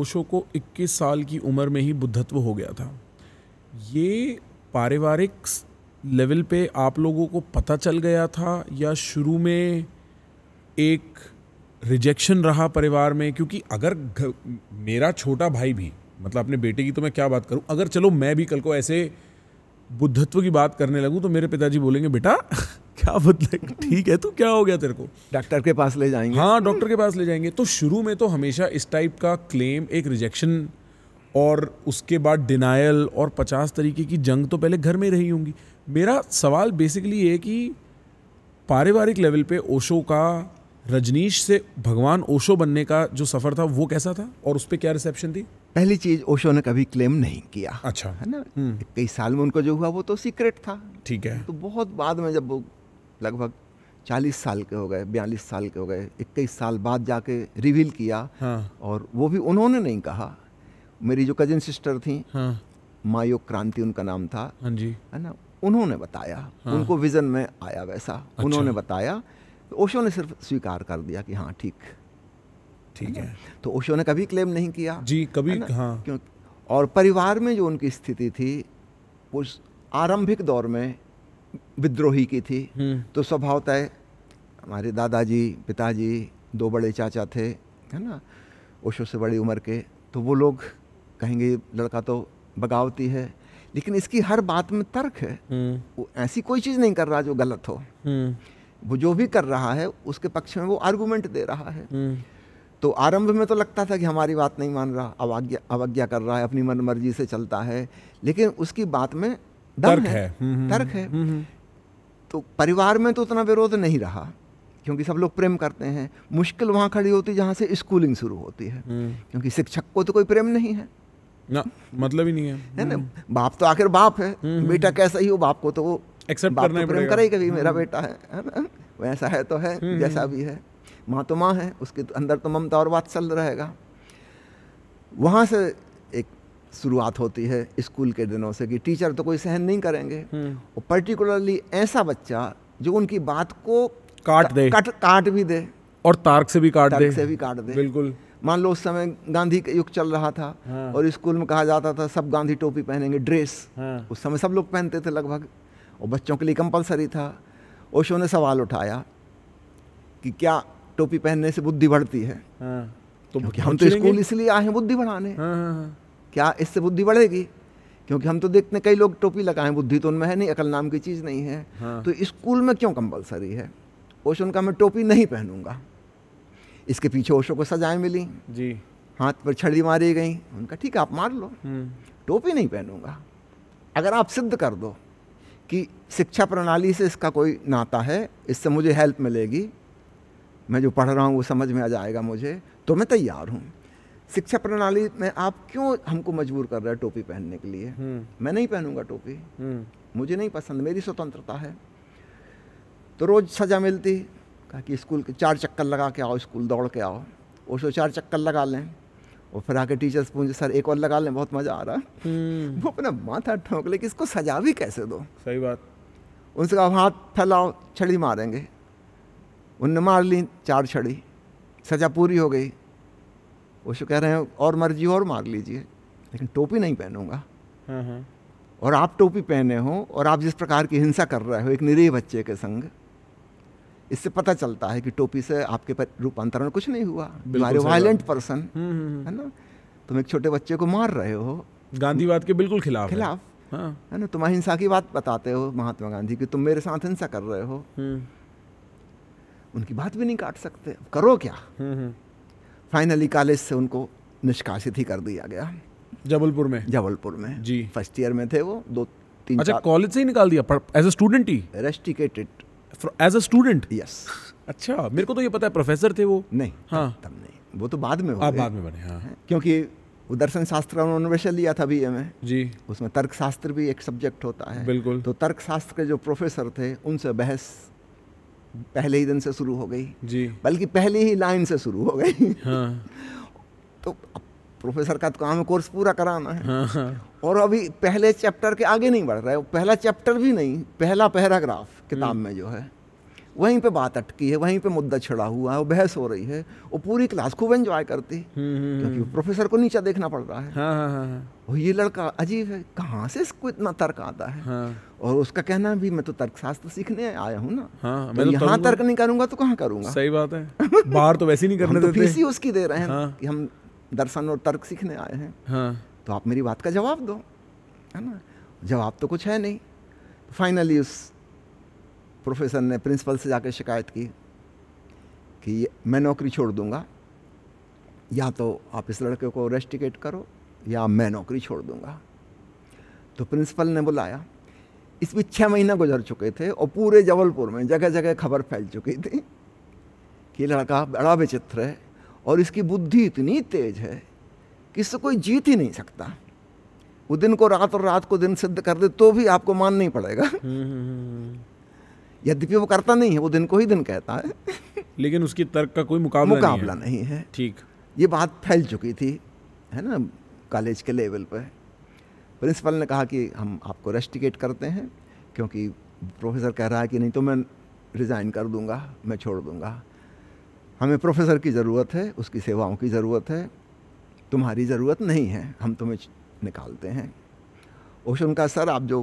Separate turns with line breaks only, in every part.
ओशो को 21 साल की उम्र में ही बुद्धत्व हो गया था ये पारिवारिक लेवल पे आप लोगों को पता चल गया था या शुरू में एक रिजेक्शन रहा परिवार में क्योंकि अगर मेरा छोटा भाई भी मतलब अपने बेटे की तो मैं क्या बात करूं अगर चलो मैं भी कल को ऐसे बुद्धत्व की बात करने लगूं तो मेरे पिताजी बोलेंगे बेटा क्या मतलब ठीक है तो क्या हो गया तेरे को डॉक्टर के पास ले जाएंगे हाँ डॉक्टर के पास ले जाएंगे तो शुरू में तो हमेशा इस टाइप का क्लेम एक रिजेक्शन और उसके बाद डिनाइल और पचास तरीके की जंग तो पहले घर में रही होंगी मेरा सवाल बेसिकली ये कि पारिवारिक लेवल पे ओशो का रजनीश से भगवान ओशो बनने का जो सफ़र था वो कैसा था और उस पर क्या रिसेप्शन थी पहली चीज़ ओशो ने कभी क्लेम नहीं किया अच्छा है ना हम्म। कई साल में उनको जो हुआ वो तो सीक्रेट था ठीक है तो बहुत बाद में जब लगभग चालीस साल के हो गए बयालीस साल के हो गए इक्कीस साल बाद जाके रिवील किया हाँ। और वो भी उन्होंने नहीं कहा मेरी जो कजिन सिस्टर थी हाँ। मायो क्रांति उनका नाम था हाँ जी है ना उन्होंने बताया हाँ। उनको विजन में आया वैसा अच्छा। उन्होंने बताया तो ओशो ने सिर्फ स्वीकार कर दिया कि हाँ ठीक ठीक है तो ओशो ने कभी क्लेम नहीं किया जी कभी हाँ क्यों और परिवार में जो उनकी स्थिति थी उस आरंभिक दौर में विद्रोही की थी हम्म। तो स्वभावतः हमारे दादाजी पिताजी दो बड़े चाचा थे है ना ओशो से बड़ी उम्र के तो वो लोग कहेंगे लड़का तो बगावती है लेकिन इसकी हर बात में तर्क है हम्म। वो ऐसी कोई चीज़ नहीं कर रहा जो गलत हो हम्म। वो जो भी कर रहा है उसके पक्ष में वो आर्गूमेंट दे रहा है तो आरंभ में तो लगता था कि हमारी बात नहीं मान रहा अवाज्ञा अवज्ञा कर रहा है अपनी मन मर्जी से चलता है लेकिन उसकी बात में तर्क है, है तर्क है तो परिवार में तो उतना विरोध नहीं रहा क्योंकि सब लोग प्रेम करते हैं मुश्किल वहाँ खड़ी होती है जहाँ से स्कूलिंग शुरू होती है हम्म। क्योंकि शिक्षक को तो कोई प्रेम नहीं है ना मतलब ही नहीं है है ना हम्म। बाप तो आखिर बाप है हम्म, बेटा कैसा ही हो बाप को तो वो एक्सेप्ट करना तो प्रेम करेगा कभी मेरा बेटा है वैसा है तो है जैसा भी है माँ तो माँ है उसके अंदर तो ममता और बात चल रहेगा वहाँ से शुरुआत होती है स्कूल के दिनों से कि टीचर तो कोई सहन नहीं करेंगे हम्म। और पर्टिकुलरली ऐसा बच्चा जो उनकी बात को काट दे काट काट भी दे और तार्क से भी काट तार्क दे से भी काट दे बिल्कुल मान लो उस समय गांधी का युग चल रहा था हाँ। और स्कूल में कहा जाता था सब गांधी टोपी पहनेंगे ड्रेस हाँ। उस समय सब लोग पहनते थे लगभग और बच्चों के लिए कंपलसरी था ओशो ने सवाल उठाया कि क्या टोपी पहनने से बुद्धि बढ़ती है हाँ। तो हम तो स्कूल इसलिए आए हैं बुद्धि बढ़ाने हाँ।, हाँ, हाँ। क्या इससे बुद्धि बढ़ेगी क्योंकि हम तो देखते हैं कई लोग टोपी लगाए बुद्धि तो उनमें है नहीं अकल नाम की चीज़ नहीं है हाँ। तो स्कूल में क्यों कंपलसरी है ओशो का मैं टोपी नहीं पहनूंगा इसके पीछे ओशो को सजाएं मिली जी हाथ पर छड़ी मारी गई उनका ठीक है आप मार लो हम्म। टोपी नहीं पहनूंगा अगर आप सिद्ध कर दो कि शिक्षा प्रणाली से इसका कोई नाता है इससे मुझे हेल्प मिलेगी मैं जो पढ़ रहा हूँ वो समझ में आ जाएगा मुझे तो मैं तैयार हूँ शिक्षा प्रणाली में आप क्यों हमको मजबूर कर रहे हैं टोपी पहनने के लिए हम्म। मैं नहीं पहनूंगा टोपी हम्म। मुझे नहीं पसंद मेरी स्वतंत्रता है तो रोज़ सज़ा मिलती कहा कि स्कूल के चार चक्कर लगा के आओ स्कूल दौड़ के आओ वो सो चार चक्कर लगा लें और फिर आके टीचर्स पूछे सर एक और लगा लें बहुत मज़ा आ रहा है हम्म। वो अपना माथा ठोंक ले कि इसको सजा भी कैसे दो सही बात उनसे कहा हाथ फैलाओ छड़ी मारेंगे उनने मार ली चार छड़ी सजा पूरी हो गई वो कह रहे हैं और मर्जी और मार लीजिए लेकिन टोपी नहीं पहनूंगा हाँ, हाँ। और आप टोपी पहने हो और आप जिस प्रकार की हिंसा कर रहे हो एक निरीह बच्चे के संग इससे पता चलता है कि टोपी से आपके पर रूपांतरण कुछ नहीं हुआ बीमारी वायलेंट पर्सन है ना तुम एक छोटे बच्चे को मार रहे हो गांधीवाद के बिल्कुल खिलाफ खिलाफ हाँ। है ना तुम अहिंसा की बात बताते हो महात्मा गांधी की तुम मेरे साथ हिंसा कर रहे हो हम्म। उनकी बात भी नहीं काट सकते करो क्या हम्म, हम्म। फाइनली कॉलेज से उनको निष्कासित ही कर दिया गया जबलपुर में जबलपुर में जी फर्स्ट ईयर में थे वो दो तीन अच्छा कॉलेज से ही निकाल दिया एज अ स्टूडेंट ही rusticated as a student yes अच्छा मेरे को तो ये पता है प्रोफेसर थे वो नहीं हाँ तब नहीं वो तो बाद में हाँ, बाद में बने हाँ क्योंकि वो दर्शन शास्त्र उन्होंने विषय लिया था बी ए में जी उसमें तर्कशास्त्र भी एक सब्जेक्ट होता है बिल्कुल तो तर्कशास्त्र के जो प्रोफेसर थे उनसे बहस पहले ही दिन से शुरू हो गई जी बल्कि पहले ही लाइन से शुरू हो गई हाँ। तो प्रोफेसर का तो काम है कोर्स पूरा कराना है हाँ, हाँ, और अभी पहले चैप्टर के आगे नहीं बढ़ रहे पहला चैप्टर भी नहीं पहला पैराग्राफ किताब हम्म। में जो है वहीं पे बात अटकी है वहीं पे मुद्दा छिड़ा हुआ है वो बहस हो रही है वो पूरी क्लास खूब एंजॉय करती है हम्म, हम्म, क्योंकि प्रोफेसर हम्म। को नीचा देखना पड़ रहा है हाँ, हाँ, और हाँ, हाँ। ये लड़का अजीब है कहाँ से इसको इतना तर्क आता है हाँ। और उसका कहना भी मैं तो तर्कशास्त्र सीखने आया हूँ ना हाँ, तो मैं तो यहाँ तर्क नहीं करूंगा तो कहाँ करूंगा सही बात है बाहर तो वैसे नहीं करने तो फीस ही उसकी दे रहे हैं हाँ। कि हम दर्शन और तर्क सीखने आए हैं तो आप मेरी बात का जवाब दो है ना जवाब तो कुछ है नहीं फाइनली तो उस प्रोफेसर ने प्रिंसिपल से जाकर शिकायत की कि मैं नौकरी छोड़ दूंगा या तो आप इस लड़के को रेस्टिकेट करो या मैं नौकरी छोड़ दूंगा तो प्रिंसिपल ने बुलाया इस बीच छः महीने गुजर चुके थे और पूरे जबलपुर में जगह जगह खबर फैल चुकी थी कि लड़का बड़ा विचित्र है और इसकी बुद्धि इतनी तेज है कि इससे कोई जीत ही नहीं सकता वो दिन को रात और रात को दिन सिद्ध कर दे तो भी आपको मान नहीं पड़ेगा हम्म, हम्म, हम्म, यद्यपि वो करता नहीं है वो दिन को ही दिन कहता है लेकिन उसकी तर्क का कोई मुकाबला मुकाबला नहीं है, नहीं है। ठीक ये बात फैल चुकी थी है ना कॉलेज के लेवल पर प्रिंसिपल ने कहा कि हम आपको रेस्टिकेट करते हैं क्योंकि प्रोफेसर कह रहा है कि नहीं तो मैं रिज़ाइन कर दूंगा मैं छोड़ दूंगा हमें प्रोफेसर की ज़रूरत है उसकी सेवाओं की ज़रूरत है तुम्हारी ज़रूरत नहीं है हम तुम्हें निकालते हैं ओशन का सर आप जो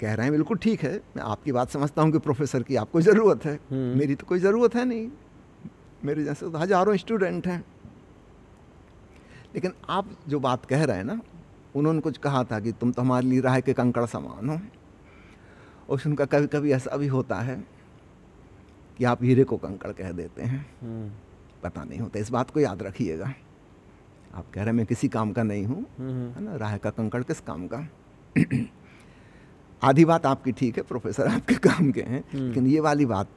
कह रहे हैं बिल्कुल ठीक है मैं आपकी बात समझता हूँ कि प्रोफेसर की आपको ज़रूरत है हम्म। मेरी तो कोई ज़रूरत है नहीं मेरे जैसे तो हज़ारों स्टूडेंट हैं लेकिन आप जो बात कह रहे हैं ना उन्होंने कुछ कहा था कि तुम तो हमारे लिए राह के कंकड़ समान हो और उनका कभी कभी ऐसा भी होता है कि आप हीरे को कंकड़ कह देते हैं हम्म। पता नहीं होता इस बात को याद रखिएगा आप कह रहे हैं मैं किसी काम का नहीं हूँ हम्म। है ना राय का कंकड़ किस काम का आधी बात आपकी ठीक है प्रोफेसर आपके काम के हैं हम्म। लेकिन ये वाली बात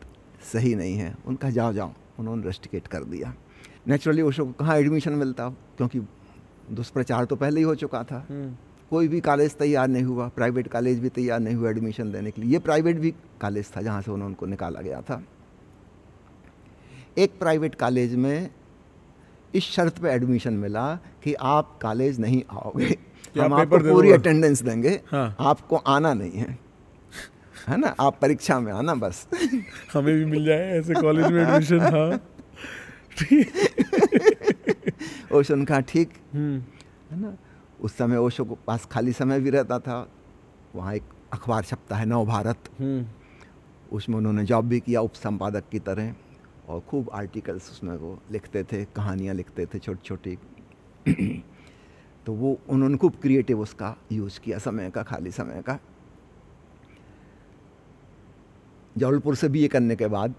सही नहीं है उनका जाओ जाओ उन्होंने रेस्टिकेट कर दिया नेचुरली ओशो कहाँ एडमिशन मिलता क्योंकि दुष्प्रचार तो पहले ही हो चुका था हम्म। कोई भी कॉलेज तैयार नहीं हुआ प्राइवेट कॉलेज भी तैयार नहीं हुआ एडमिशन देने के लिए ये प्राइवेट भी कॉलेज था जहाँ से उन्होंने उनको निकाला गया था एक प्राइवेट कॉलेज में इस शर्त पे एडमिशन मिला कि आप कॉलेज नहीं आओगे हम आपको पूरी अटेंडेंस देंगे हाँ। आपको आना नहीं है है ना आप परीक्षा में आना बस हमें भी मिल जाए ऐसे कॉलेज में एडमिशन हाँ ओशो ने कहा ठीक हम्म। है ना उस समय ओशो को पास खाली समय भी रहता था वहाँ एक अखबार छपता है नव भारत हम्म। उसमें उन्होंने जॉब भी किया उप संपादक की तरह और खूब आर्टिकल्स उसमें वो लिखते थे कहानियाँ लिखते थे छोटी छोटी तो वो उन्होंने खूब क्रिएटिव उसका यूज़ किया समय का खाली समय का जबलपुर से बी ए करने के बाद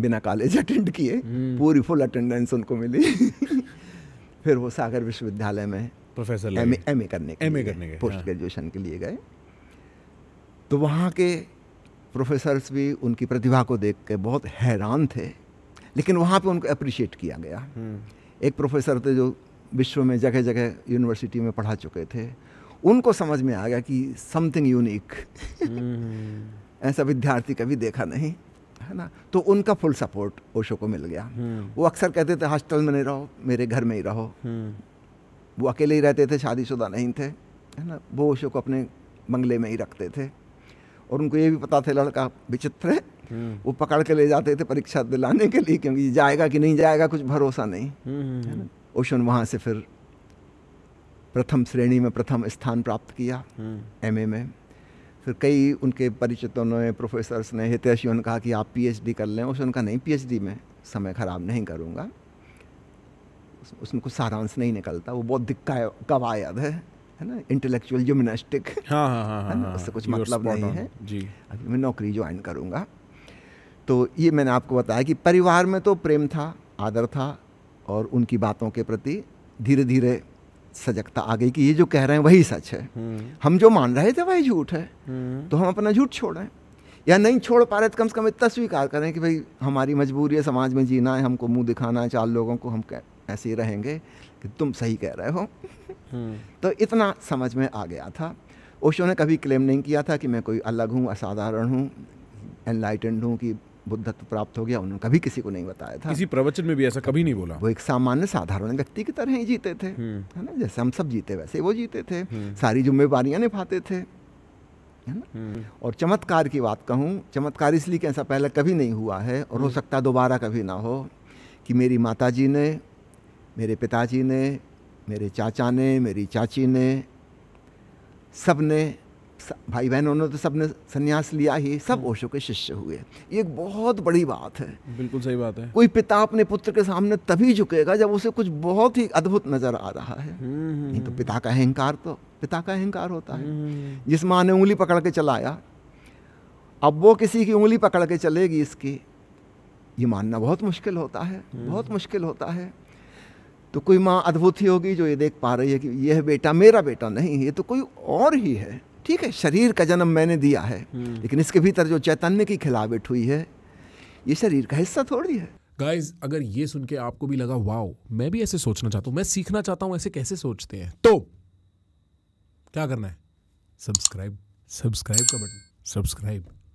बिना कॉलेज अटेंड किए हम्म। पूरी फुल अटेंडेंस उनको मिली फिर वो सागर विश्वविद्यालय में प्रोफेसर एम एम ए करने एम ए करने के पोस्ट ग्रेजुएशन हाँ। के लिए गए तो वहाँ के प्रोफेसर्स भी उनकी प्रतिभा को देख के बहुत हैरान थे लेकिन वहाँ पे उनको अप्रिशिएट किया गया हम्म। एक प्रोफेसर थे जो विश्व में जगह जगह यूनिवर्सिटी में पढ़ा चुके थे उनको समझ में आ गया कि समथिंग हम्म। यूनिक ऐसा विद्यार्थी कभी देखा नहीं है ना तो उनका फुल सपोर्ट ओशो को मिल गया हम्म। वो अक्सर कहते थे हॉस्टल में नहीं रहो मेरे घर में ही रहो हम्म। वो अकेले ही रहते थे शादीशुदा नहीं थे है ना वो ओशो को अपने बंगले में ही रखते थे और उनको ये भी पता था लड़का विचित्र है वो पकड़ के ले जाते थे परीक्षा दिलाने के लिए क्योंकि जाएगा कि नहीं जाएगा कुछ भरोसा नहीं है ना ओशन वहाँ से फिर प्रथम श्रेणी में प्रथम स्थान प्राप्त किया एम हम्म। ए में फिर कई उनके परिचितों ने प्रोफेसर्स ने हितेशियों ने कहा कि आप पीएचडी कर लें उसने कहा नहीं पीएचडी में समय ख़राब नहीं करूँगा उस, उसमें कुछ सारांश नहीं निकलता वो दिक्कत कवायद है है ना इंटेलेक्चुअल जिम्नास्टिक हाँ, हाँ हाँ हाँ है ना हाँ। उससे कुछ मतलब नहीं है जी अभी मैं नौकरी ज्वाइन करूँगा तो ये मैंने आपको बताया कि परिवार में तो प्रेम था आदर था और उनकी बातों के प्रति धीरे धीरे सजगता आ गई कि ये जो कह रहे हैं वही सच है हम्म। हम जो मान रहे थे वही झूठ है हम्म। तो हम अपना झूठ छोड़ें या नहीं छोड़ पा रहे तो कम से कम इतना स्वीकार करें कि भाई हमारी मजबूरी है समाज में जीना है हमको मुंह दिखाना है चार लोगों को हम ऐसे ही रहेंगे कि तुम सही कह रहे हो हम्म। तो इतना समझ में आ गया था ओशो ने कभी क्लेम नहीं किया था कि मैं कोई अलग हूँ असाधारण हूँ एनलाइटेंड हूँ कि बुद्धत्व प्राप्त हो गया उन्होंने कभी किसी को नहीं बताया था किसी प्रवचन में भी ऐसा कभी नहीं बोला वो एक सामान्य साधारण व्यक्ति की तरह ही जीते थे हम्म। है ना जैसे हम सब जीते वैसे वो जीते थे हम्म। सारी जिम्मेवारियाँ निभाते थे है ना हम्म। और चमत्कार की बात कहूँ चमत्कार इसलिए कि ऐसा पहले कभी नहीं हुआ है और हो सकता दोबारा कभी ना हो कि मेरी माता ने मेरे पिताजी ने मेरे चाचा ने मेरी चाची ने सब ने भाई बहनों ने तो सब ने संन्यास लिया ही सब हम्म। ओशो के शिष्य हुए ये एक बहुत बड़ी बात है बिल्कुल सही बात है कोई पिता अपने पुत्र के सामने तभी झुकेगा जब उसे कुछ बहुत ही अद्भुत नजर आ रहा है हम्म, हम्म, नहीं तो पिता का अहंकार तो पिता का अहंकार होता है जिस माँ ने उंगली पकड़ के चलाया अब वो किसी की उंगली पकड़ के चलेगी इसकी ये मानना बहुत मुश्किल होता है बहुत मुश्किल होता है तो कोई माँ अद्भुत ही होगी जो ये देख पा रही है कि यह बेटा मेरा बेटा नहीं ये तो कोई और ही है ठीक है शरीर का जन्म मैंने दिया है हम्म। लेकिन इसके भीतर जो चैतन्य की खिलावट हुई है ये शरीर का हिस्सा थोड़ी है गाइज अगर ये सुन के आपको भी लगा वाओ मैं भी ऐसे सोचना चाहता हूँ मैं सीखना चाहता हूँ ऐसे कैसे सोचते हैं तो क्या करना है सब्सक्राइब सब्सक्राइब का बटन सब्सक्राइब